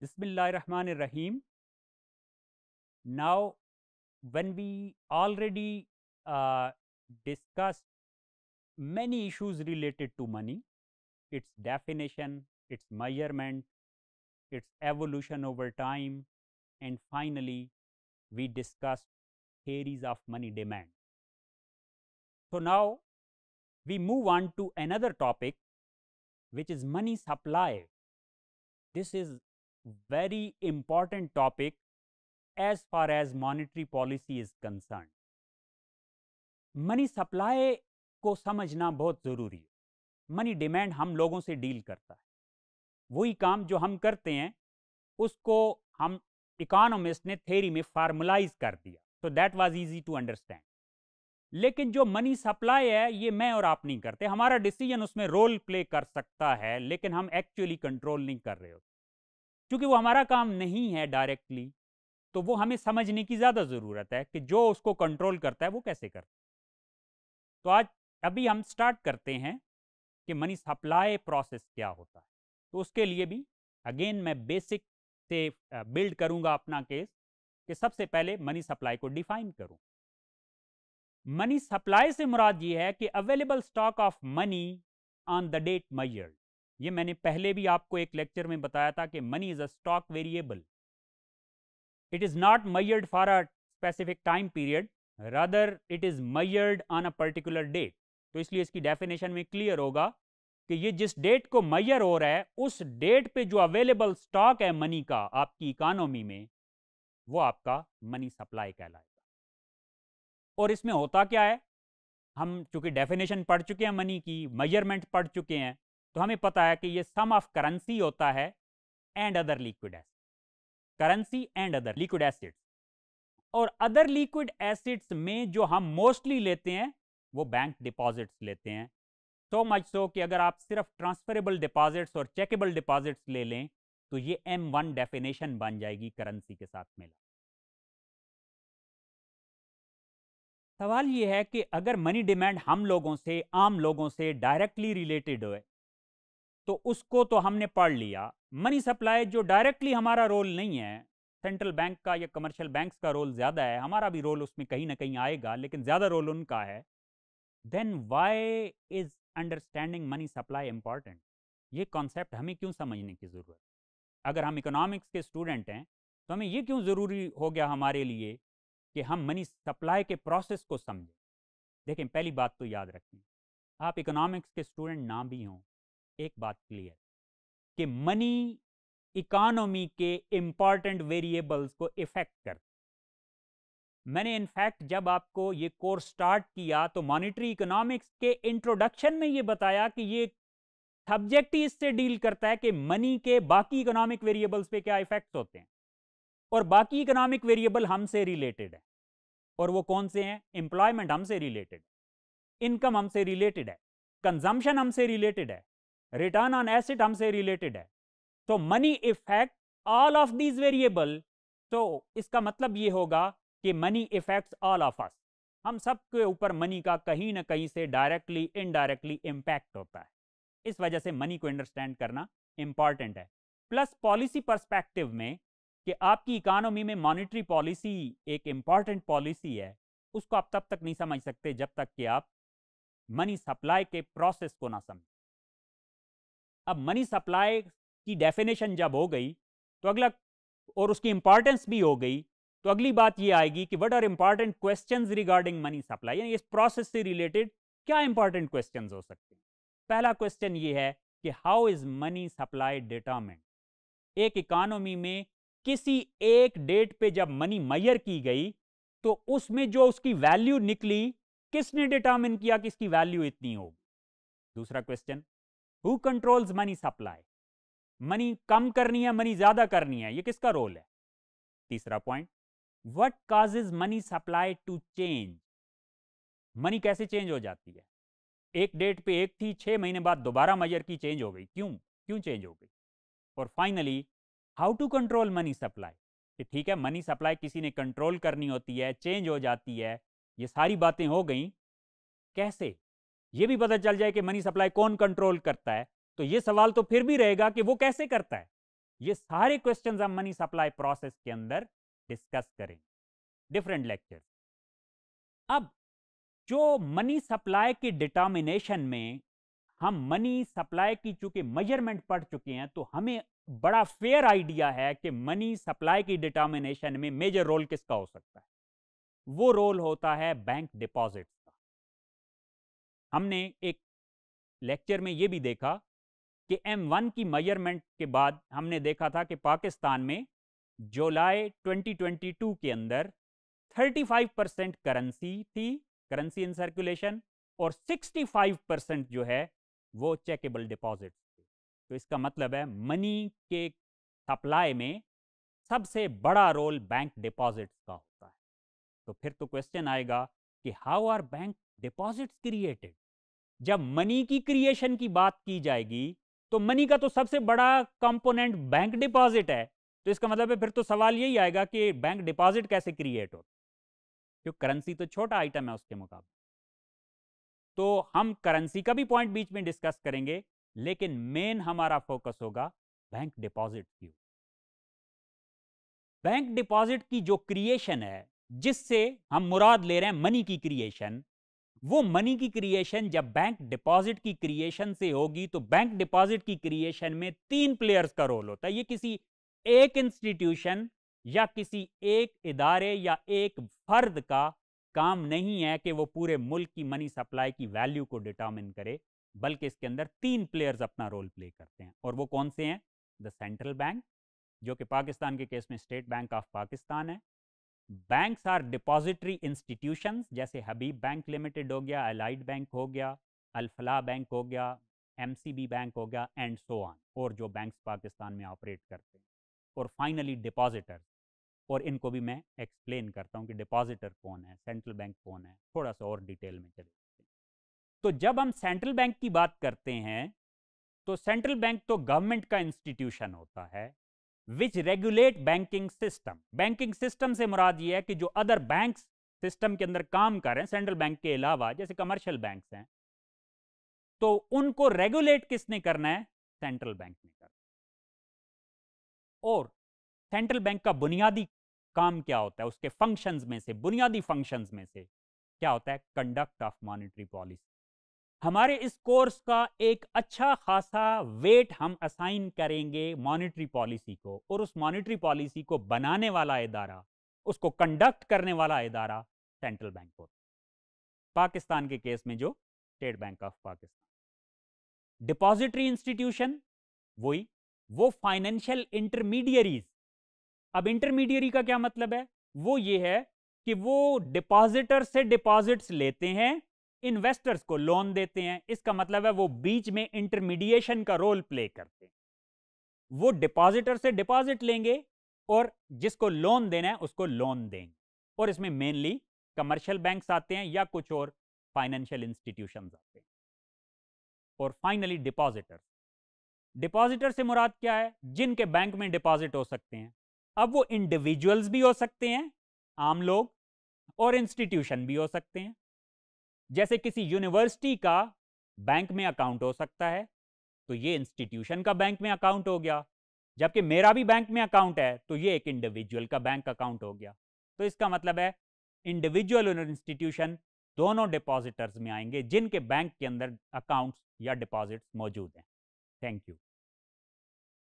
Bismillahir Rahmanir Rahim. Now, when we already uh, discussed many issues related to money, its definition, its measurement, its evolution over time, and finally, we discussed theories of money demand. So, now we move on to another topic which is money supply. This is very important topic as far as monetary policy is concerned. Money supply को समझना बहुत ज़रूरी है money demand हम लोगों से deal करता है वही काम जो हम करते हैं उसको हम इकोनॉमिस्ट ने थेरी में फार्मलाइज कर दिया तो that was easy to understand लेकिन जो मनी सप्लाई है ये मैं और आप नहीं करते हमारा डिसीजन उसमें रोल प्ले कर सकता है लेकिन हम एक्चुअली कंट्रोल नहीं कर रहे होते क्योंकि वो हमारा काम नहीं है डायरेक्टली तो वो हमें समझने की ज़्यादा ज़रूरत है कि जो उसको कंट्रोल करता है वो कैसे करता है तो आज अभी हम स्टार्ट करते हैं कि मनी सप्लाई प्रोसेस क्या होता है तो उसके लिए भी अगेन मैं बेसिक से बिल्ड करूंगा अपना केस कि सबसे पहले मनी सप्लाई को डिफाइन करूं मनी सप्लाई से मुराद ये है कि available stock of money on the date measured ये मैंने पहले भी आपको एक लेक्चर में बताया था कि money is a stock variable it is not measured for a specific time period rather it is measured on a particular date तो इसलिए इसकी डेफिनेशन में क्लियर होगा कि ये जिस डेट को मैयर हो रहा है उस डेट पे जो अवेलेबल स्टॉक है मनी का आपकी इकोनॉमी में वो आपका मनी सप्लाई कहलाएगा और इसमें होता क्या है हम चूंकि डेफिनेशन पढ़ चुके हैं मनी की मेजरमेंट पढ़ चुके हैं तो हमें पता है कि ये सम ऑफ करेंसी होता है and other liquid asset currency and other liquid assets और अदर लिक्विड एसिड्स में जो हम मोस्टली लेते हैं वो बैंक डिपॉजिट्स लेते हैं सो मच सो कि अगर आप सिर्फ ट्रांसफरेबल डिपॉजिट्स और चेकेबल डिपॉजिट्स ले लें तो ये एम वन डेफिनेशन बन जाएगी करेंसी के साथ मिला सवाल ये है कि अगर मनी डिमांड हम लोगों से आम लोगों से डायरेक्टली रिलेटेड है तो उसको तो हमने पढ़ लिया मनी सप्लाई जो डायरेक्टली हमारा रोल नहीं है सेंट्रल बैंक का या कमर्शियल बैंक्स का रोल ज़्यादा है हमारा भी रोल उसमें कहीं ना कहीं आएगा लेकिन ज़्यादा रोल उनका है then why is understanding money supply important ये कॉन्सेप्ट हमें क्यों समझने की ज़रूरत अगर हम इकोनॉमिक्स के स्टूडेंट हैं तो हमें ये क्यों ज़रूरी हो गया हमारे लिए कि हम मनी सप्लाई के प्रोसेस को समझें देखें पहली बात तो याद रखें आप इकोनॉमिक्स के स्टूडेंट ना भी हों एक बात क्लियर कि मनी इकोनॉमी के इंपॉर्टेंट वेरिएबल्स को इफेक्ट कर मैंने इनफैक्ट जब आपको ये कोर्स स्टार्ट किया तो मॉनिटरी इकोनॉमिक्स के इंट्रोडक्शन में ये बताया कि ये सब्जेक्ट ही इससे डील करता है कि मनी के बाकी इकोनॉमिक वेरिएबल्स पे क्या इफेक्ट्स होते हैं और बाकी इकोनॉमिक वेरिएबल हमसे रिलेटेड है और वो कौन से हैं एम्प्लॉयमेंट हमसे रिलेटेड इनकम हमसे रिलेटेड है कंजम्पशन हमसे रिलेटेड है रिटर्न ऑन एसिड हमसे रिलेटेड है तो money effect all of these variable तो इसका मतलब ये होगा कि money effects all of us हम सब के ऊपर मनी का कहीं ना कहीं से डायरेक्टली इनडायरेक्टली इम्पैक्ट होता है इस वजह से मनी को अंडरस्टैंड करना इम्पॉर्टेंट है प्लस पॉलिसी परस्पेक्टिव में कि आपकी इकानोमी में मॉनिटरी पॉलिसी एक इम्पॉर्टेंट पॉलिसी है उसको आप तब तक नहीं समझ सकते जब तक कि आप मनी सप्लाई के प्रोसेस को ना समझें अब मनी सप्लाई की डेफिनेशन जब हो गई तो अगला और उसकी इंपॉर्टेंस भी हो गई तो अगली बात ये आएगी कि what are important question regarding money supply यानी इस प्रोसेस से रिलेटेड क्या इंपॉर्टेंट क्वेश्चन हो सकते हैं पहला क्वेश्चन ये है कि how is money supply determined एक इकोनॉमी में किसी एक डेट पे जब मनी मैयर की गई तो उसमें जो उसकी वैल्यू निकली किसने डिटर्मिन किया कि इसकी वैल्यू इतनी होगी दूसरा question who controls money supply money कम करनी है मनी ज्यादा करनी है ये किसका रोल है तीसरा point what causes money supply to change money कैसे चेंज हो जाती है एक डेट पे एक थी छह महीने बाद दोबारा मजर की चेंज हो गई क्यों क्यों चेंज हो गई और finally how to control money supply कि ठीक है मनी सप्लाई किसी ने कंट्रोल करनी होती है चेंज हो जाती है ये सारी बातें हो गई कैसे ये भी पता चल जाए कि मनी सप्लाई कौन कंट्रोल करता है तो ये सवाल तो फिर भी रहेगा कि वो कैसे करता है ये सारे क्वेश्चन हम मनी सप्लाई प्रोसेस के अंदर डिस्कस करेंगे डिफरेंट लेक्चर अब जो मनी सप्लाई की डिटर्मिनेशन में हम मनी सप्लाई की चूंकि मेजरमेंट पढ़ चुके हैं तो हमें बड़ा फेयर आइडिया है कि मनी सप्लाई की डिटर्मिनेशन में मेजर रोल किसका हो सकता है वो रोल होता है बैंक डिपॉजिट हमने एक लेक्चर में ये भी देखा कि M1 की मेजरमेंट के बाद हमने देखा था कि पाकिस्तान में जुलाई 2022 के अंदर 35 परसेंट करेंसी थी करेंसी इन सर्कुलेशन और 65 परसेंट जो है वो चेकेबल डिपॉजिट थे तो इसका मतलब है मनी के सप्लाई में सबसे बड़ा रोल बैंक डिपॉजिट्स का होता है तो फिर तो क्वेश्चन आएगा कि how are bank deposits created जब मनी की क्रिएशन की बात की जाएगी तो मनी का तो सबसे बड़ा कंपोनेंट बैंक डिपॉजिट है तो इसका मतलब है फिर तो सवाल यही आएगा कि बैंक डिपॉजिट कैसे क्रिएट हो क्यों करेंसी तो छोटा आइटम है उसके मुकाबले तो हम करेंसी का भी पॉइंट बीच में डिस्कस करेंगे लेकिन मेन हमारा फोकस होगा बैंक डिपॉजिट की बैंक डिपॉजिट की जो क्रिएशन है जिससे हम मुराद ले रहे हैं मनी की क्रिएशन वो मनी की क्रिएशन जब बैंक डिपॉजिट की क्रिएशन से होगी तो बैंक डिपॉजिट की क्रिएशन में तीन प्लेयर्स का रोल होता है ये किसी एक इंस्टीट्यूशन या किसी एक इदारे या एक फर्द का काम नहीं है कि वो पूरे मुल्क की मनी सप्लाई की वैल्यू को डिटर्मिन करे बल्कि इसके अंदर तीन प्लेयर्स अपना रोल प्ले करते हैं और वो कौन से हैं द सेंट्रल बैंक जो कि पाकिस्तान के केस में स्टेट बैंक ऑफ पाकिस्तान है बैंक्स आर डिपॉजिटरी इंस्टीट्यूशंस जैसे हबीब बैंक लिमिटेड हो गया अलाइड बैंक हो गया अलफला बैंक हो गया एमसीबी बैंक हो गया एंड सो ऑन और जो बैंक्स पाकिस्तान में ऑपरेट करते हैं और फाइनली डिपॉजिटर और इनको भी मैं एक्सप्लेन करता हूँ कि डिपॉजिटर कौन है सेंट्रल बैंक कौन है थोड़ा सा और डिटेल में चले जाते हैं तो जब हम सेंट्रल बैंक की बात करते हैं तो सेंट्रल बैंक तो गवर्नमेंट का इंस्टीट्यूशन होता है which regulate banking system banking system से मुराद ये है कि जो अदर बैंक सिस्टम के अंदर काम कर रहे हैं सेंट्रल बैंक के अलावा जैसे कमर्शियल बैंक हैं तो उनको रेगुलेट किसने करना है सेंट्रल बैंक ने करना और सेंट्रल बैंक का बुनियादी काम क्या होता है उसके फंक्शंस में से बुनियादी फंक्शंस में से क्या होता है कंडक्ट ऑफ मॉनेटरी पॉलिसी हमारे इस कोर्स का एक अच्छा खासा वेट हम असाइन करेंगे मॉनेटरी पॉलिसी को और उस मॉनेटरी पॉलिसी को बनाने वाला इदारा उसको कंडक्ट करने वाला इदारा सेंट्रल बैंक को पाकिस्तान के केस में जो State Bank of Pakistan depository institution वही वो फाइनेंशियल इंटरमीडियरीज अब इंटरमीडियरी का क्या मतलब है वो ये है कि वो डिपॉजिटर से डिपॉजिट्स लेते हैं इन्वेस्टर्स को लोन देते हैं इसका मतलब है वो बीच में इंटरमीडिएशन का रोल प्ले करते हैं वो डिपॉजिटर से डिपॉजिट लेंगे और जिसको लोन देना है उसको लोन देंगे और इसमें मेनली कमर्शियल बैंक्स आते हैं या कुछ और फाइनेंशियल इंस्टीट्यूशन आते हैं और फाइनली डिपॉजिटर्स डिपॉजिटर से मुराद क्या है जिनके बैंक में डिपॉजिट हो सकते हैं अब वो इंडिविजुअल्स भी हो सकते हैं आम लोग और इंस्टीट्यूशन भी हो सकते हैं जैसे किसी यूनिवर्सिटी का बैंक में अकाउंट हो सकता है तो ये इंस्टीट्यूशन का बैंक में अकाउंट हो गया जबकि मेरा भी बैंक में अकाउंट है तो ये एक इंडिविजुअल का बैंक अकाउंट हो गया तो इसका मतलब है इंडिविजुअल और इंस्टीट्यूशन दोनों डिपॉजिटर्स में आएंगे जिनके बैंक के अंदर अकाउंट्स या डिपॉजिट्स मौजूद हैं थैंक यू